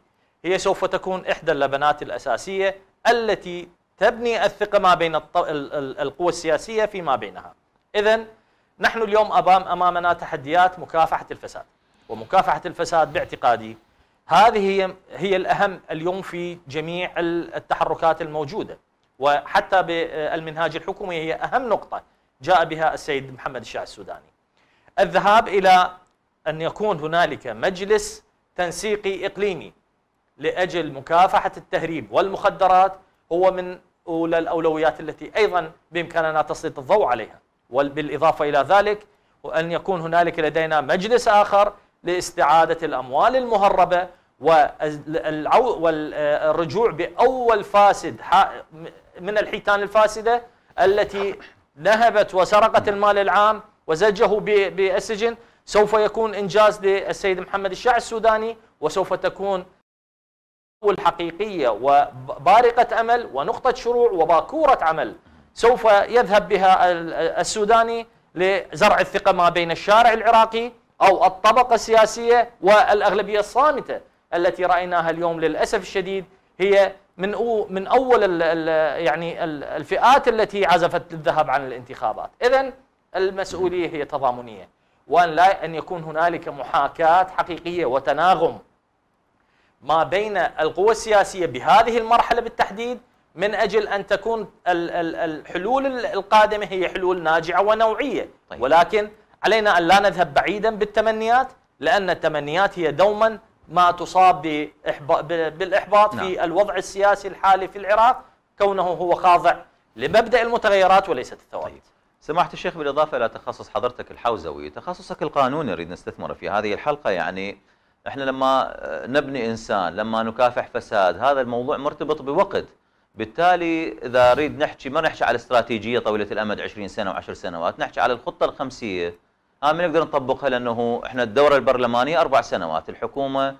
هي سوف تكون إحدى اللبنات الأساسية التي تبني الثقة ما بين القوى السياسية فيما بينها إذا نحن اليوم أمام أمامنا تحديات مكافحة الفساد ومكافحة الفساد باعتقادي هذه هي هي الأهم اليوم في جميع التحركات الموجودة وحتى بالمنهاج الحكومي هي أهم نقطة جاء بها السيد محمد الشاه السوداني الذهاب إلى أن يكون هنالك مجلس تنسيقي إقليمي لاجل مكافحه التهريب والمخدرات هو من اولى الاولويات التي ايضا بامكاننا تسليط الضوء عليها وبالاضافه الى ذلك وان يكون هنالك لدينا مجلس اخر لاستعاده الاموال المهربه والرجوع باول فاسد من الحيتان الفاسده التي نهبت وسرقت المال العام وزجه بالسجن سوف يكون انجاز للسيد محمد الشاع السوداني وسوف تكون الحقيقية وبارقة أمل ونقطة شروع وباكورة عمل سوف يذهب بها السوداني لزرع الثقة ما بين الشارع العراقي أو الطبقة السياسية والأغلبية الصامتة التي رأيناها اليوم للأسف الشديد هي من من أول الـ الـ يعني الفئات التي عزفت للذهاب عن الانتخابات إذا المسؤولية هي تضامنية وأن لا أن يكون هنالك محاكاة حقيقية وتناغم ما بين القوى السياسيه بهذه المرحله بالتحديد من اجل ان تكون الحلول القادمه هي حلول ناجعه ونوعيه طيب. ولكن علينا ان لا نذهب بعيدا بالتمنيات لان التمنيات هي دوما ما تصاب بالاحباط نعم. في الوضع السياسي الحالي في العراق كونه هو خاضع لمبدا المتغيرات وليست الثوابت. طيب. سماحه الشيخ بالاضافه الى تخصص حضرتك الحوزوي، تخصصك القانوني نريد نستثمر في هذه الحلقه يعني احنا لما آه، نبني انسان لما نكافح فساد هذا الموضوع مرتبط بوقت بالتالي اذا اريد نحكي ما نحكي على استراتيجيه طويله الامد 20 سنه و10 سنوات نحكي على الخطه الخمسيه ها آه، ما نقدر نطبقها لانه احنا الدوره البرلمانيه اربع سنوات الحكومه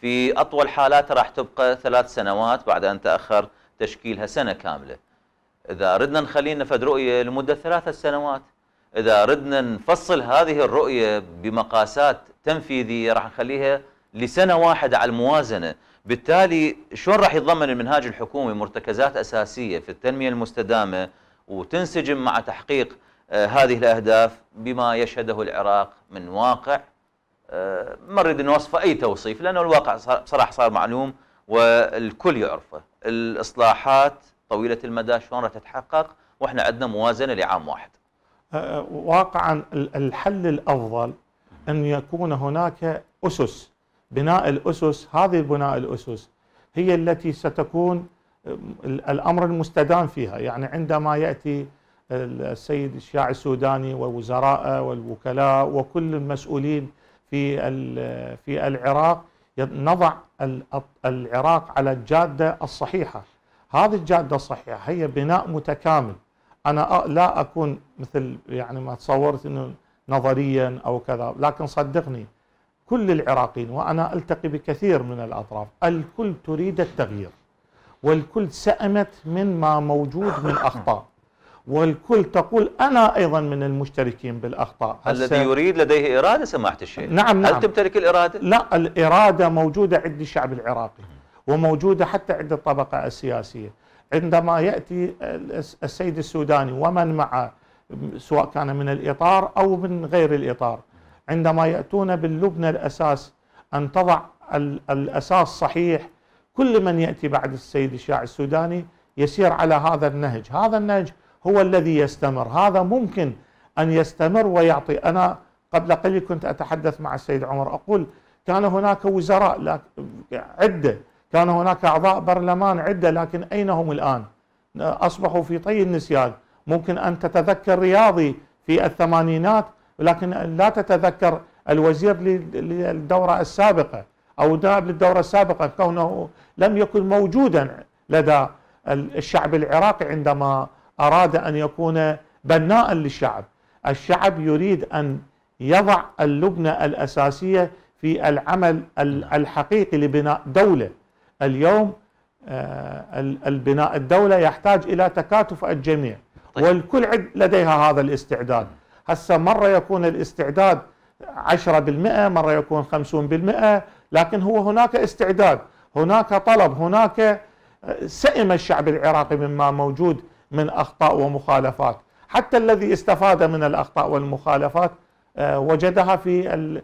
في اطول حالاتها راح تبقى ثلاث سنوات بعد ان تاخر تشكيلها سنه كامله اذا ردنا نخلينا فد رؤيه لمده ثلاث سنوات اذا ردنا نفصل هذه الرؤيه بمقاسات تنفيذيه راح نخليها لسنه واحده على الموازنه، بالتالي شلون راح يتضمن المنهاج الحكومي مرتكزات اساسيه في التنميه المستدامه وتنسجم مع تحقيق آه، هذه الاهداف بما يشهده العراق من واقع آه، ما نريد نوصفه اي توصيف لانه الواقع صراحة بصراحه صار معلوم والكل يعرفه، الاصلاحات طويله المدى شلون راح تتحقق واحنا عندنا موازنه لعام واحد. واقعا الحل الافضل ان يكون هناك اسس بناء الاسس هذه بناء الاسس هي التي ستكون الامر المستدام فيها يعني عندما ياتي السيد الشياع السوداني والوزراء والوكلاء وكل المسؤولين في في العراق نضع العراق على الجاده الصحيحه هذه الجاده الصحيحه هي بناء متكامل انا لا اكون مثل يعني ما تصورت انه نظريا او كذا لكن صدقني كل العراقيين وانا التقي بكثير من الاطراف الكل تريد التغيير والكل سأمت من ما موجود من اخطاء والكل تقول انا ايضا من المشتركين بالاخطاء الذي يريد لديه اراده سماحه الشيخ نعم نعم هل تمتلك الاراده؟ لا الاراده موجوده عند الشعب العراقي وموجوده حتى عند الطبقه السياسيه عندما يأتي السيد السوداني ومن معه سواء كان من الإطار أو من غير الإطار عندما يأتون باللبنة الأساس أن تضع الأساس صحيح كل من يأتي بعد السيد الشاع السوداني يسير على هذا النهج هذا النهج هو الذي يستمر هذا ممكن أن يستمر ويعطي أنا قبل قليل كنت أتحدث مع السيد عمر أقول كان هناك وزراء عدة كان هناك أعضاء برلمان عدة لكن أين هم الآن أصبحوا في طي النسيان ممكن أن تتذكر رياضي في الثمانينات ولكن لا تتذكر الوزير للدورة السابقة أو نائب للدورة السابقة كونه لم يكن موجودا لدى الشعب العراقي عندما أراد أن يكون بناء للشعب الشعب يريد أن يضع اللبنة الأساسية في العمل الحقيقي لبناء دولة اليوم آه، البناء الدولة يحتاج إلى تكاتف الجميع طيب. والكل لديها هذا الاستعداد هسه مرة يكون الاستعداد 10% مرة يكون 50% لكن هو هناك استعداد هناك طلب هناك آه، سئم الشعب العراقي مما موجود من أخطاء ومخالفات حتى الذي استفاد من الأخطاء والمخالفات آه، وجدها في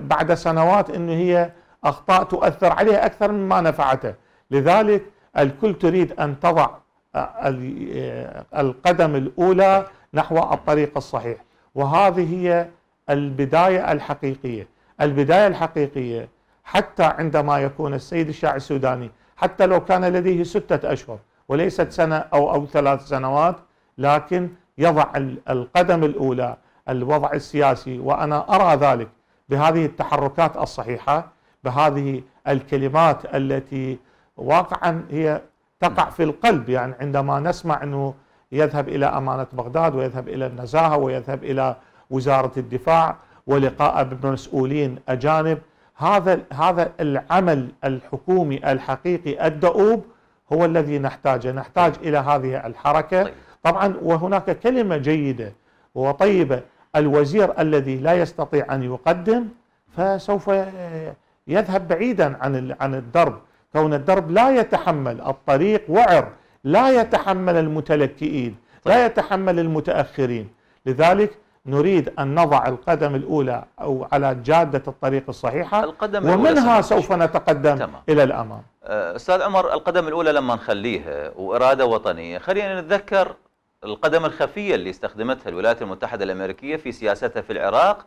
بعد سنوات أنه هي أخطاء تؤثر عليه أكثر مما نفعته لذلك الكل تريد أن تضع آه، آه، القدم الأولى نحو الطريق الصحيح وهذه هي البداية الحقيقية البداية الحقيقية حتى عندما يكون السيد الشاعر السوداني حتى لو كان لديه ستة أشهر وليست سنة أو أو ثلاث سنوات لكن يضع القدم الأولى الوضع السياسي وأنا أرى ذلك بهذه التحركات الصحيحة بهذه الكلمات التي واقعا هي تقع في القلب يعني عندما نسمع أنه يذهب إلى أمانة بغداد ويذهب إلى النزاهة ويذهب إلى وزارة الدفاع ولقاء بمسؤولين أجانب هذا هذا العمل الحكومي الحقيقي الدؤوب هو الذي نحتاجه نحتاج إلى هذه الحركة طيب. طبعا وهناك كلمة جيدة وطيبة الوزير الذي لا يستطيع أن يقدم فسوف يذهب بعيدا عن عن الدرب كون الدرب لا يتحمل الطريق وعر لا يتحمل المتلكئين لا طيب. يتحمل المتأخرين لذلك نريد أن نضع القدم الأولى أو على جادة الطريق الصحيحة القدم ومنها سوف نتقدم تمام. إلى الأمام أه، أستاذ عمر القدم الأولى لما نخليها وإرادة وطنية خلينا نتذكر القدم الخفية اللي استخدمتها الولايات المتحدة الأمريكية في سياستها في العراق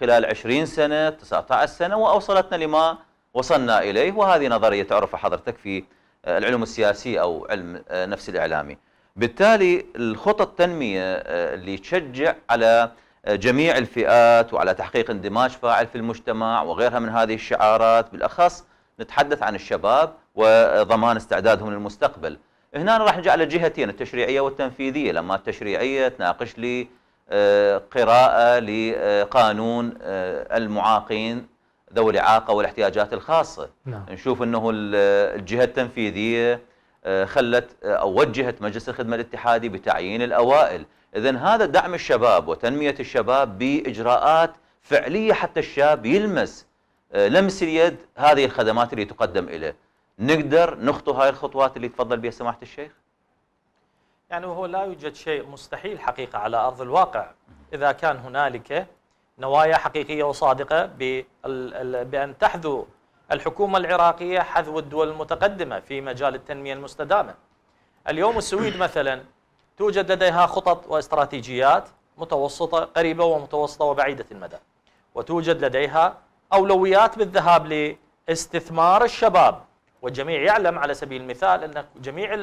خلال 20 سنة 19 سنة وأوصلتنا لما وصلنا إليه وهذه نظرية تعرف حضرتك في آه، العلوم السياسية أو علم آه، نفس الإعلامي بالتالي الخطط التنمية آه، اللي تشجع على جميع الفئات وعلى تحقيق اندماج فاعل في المجتمع وغيرها من هذه الشعارات بالأخص نتحدث عن الشباب وضمان استعدادهم للمستقبل هنا راح نجي على الجهتين التشريعية والتنفيذية لما التشريعية تناقش لي قراءة لقانون المعاقين ذوي الإعاقة والاحتياجات الخاصة نعم. نشوف أنه الجهة التنفيذية آه، خلت آه، أو وجهت مجلس الخدمة الاتحادي بتعيين الأوائل إذا هذا دعم الشباب وتنمية الشباب بإجراءات فعلية حتى الشاب يلمس آه، لمس اليد هذه الخدمات اللي تقدم إليه نقدر نخطو هاي الخطوات اللي تفضل بها سماحة الشيخ يعني وهو لا يوجد شيء مستحيل حقيقة على أرض الواقع إذا كان هنالك نوايا حقيقية وصادقة بأن تحذو الحكومة العراقية حذو الدول المتقدمة في مجال التنمية المستدامة اليوم السويد مثلا توجد لديها خطط واستراتيجيات متوسطة قريبة ومتوسطة وبعيدة المدى وتوجد لديها أولويات بالذهاب لاستثمار الشباب والجميع يعلم على سبيل المثال أن جميع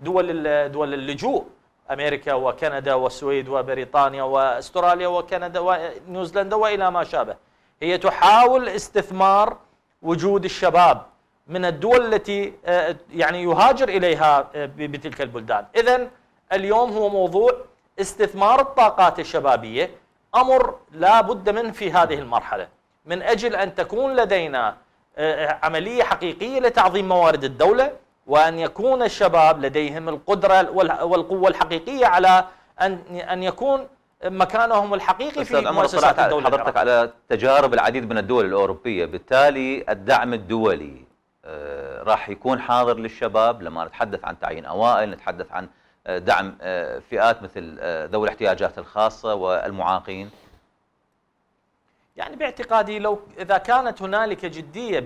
دول دول اللجوء امريكا وكندا والسويد وبريطانيا واستراليا وكندا ونيوزيلندا والى ما شابه هي تحاول استثمار وجود الشباب من الدول التي آه، يعني يهاجر اليها آه، بتلك البلدان اذا اليوم هو موضوع استثمار الطاقات الشبابيه امر لا بد منه في هذه المرحله من اجل ان تكون لدينا آه، عمليه حقيقيه لتعظيم موارد الدوله وأن يكون الشباب لديهم القدرة والقوة الحقيقية على أن أن يكون مكانهم الحقيقي في مؤسسات الدولة حضرتك على تجارب العديد من الدول الأوروبية بالتالي الدعم الدولي آه، راح يكون حاضر للشباب لما نتحدث عن تعيين أوائل نتحدث عن آه، دعم آه، فئات مثل ذوي الاحتياجات الخاصة والمعاقين يعني باعتقادي لو اذا كانت هنالك جديه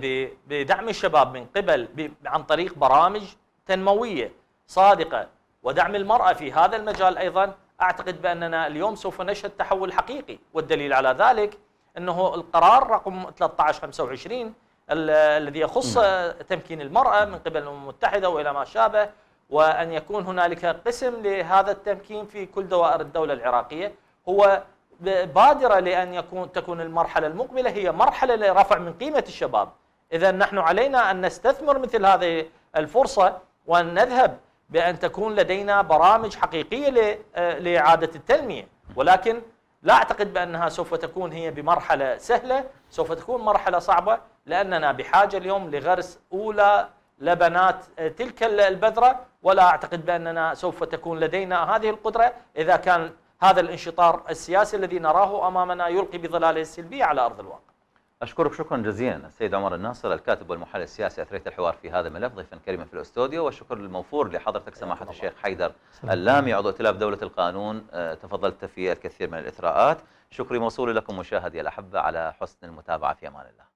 بدعم الشباب من قبل عن طريق برامج تنمويه صادقه ودعم المراه في هذا المجال ايضا اعتقد باننا اليوم سوف نشهد تحول حقيقي والدليل على ذلك انه القرار رقم 1325 الذي يخص نعم. تمكين المراه من قبل الامم المتحده والى ما شابه وان يكون هنالك قسم لهذا التمكين في كل دوائر الدوله العراقيه هو بادره لان يكون تكون المرحله المقبله هي مرحله لرفع من قيمه الشباب اذا نحن علينا ان نستثمر مثل هذه الفرصه وان نذهب بان تكون لدينا برامج حقيقيه آه، لاعاده التنميه ولكن لا اعتقد بانها سوف تكون هي بمرحله سهله سوف تكون مرحله صعبه لاننا بحاجه اليوم لغرس اولى لبنات آه، تلك البذره ولا اعتقد باننا سوف تكون لدينا هذه القدره اذا كان هذا الانشطار السياسي الذي نراه امامنا يلقي بظلاله السلبيه على ارض الواقع. اشكرك شكرا جزيلا السيد عمر الناصر الكاتب والمحلل السياسي اثريت الحوار في هذا الملف ضيفا كريما في الاستوديو والشكر الموفور لحضرتك سماحه الشيخ حيدر اللامي عضو ائتلاف دوله القانون آه، تفضلت في الكثير من الاثراءات شكري موصول لكم مشاهدي الاحبه على حسن المتابعه في امان الله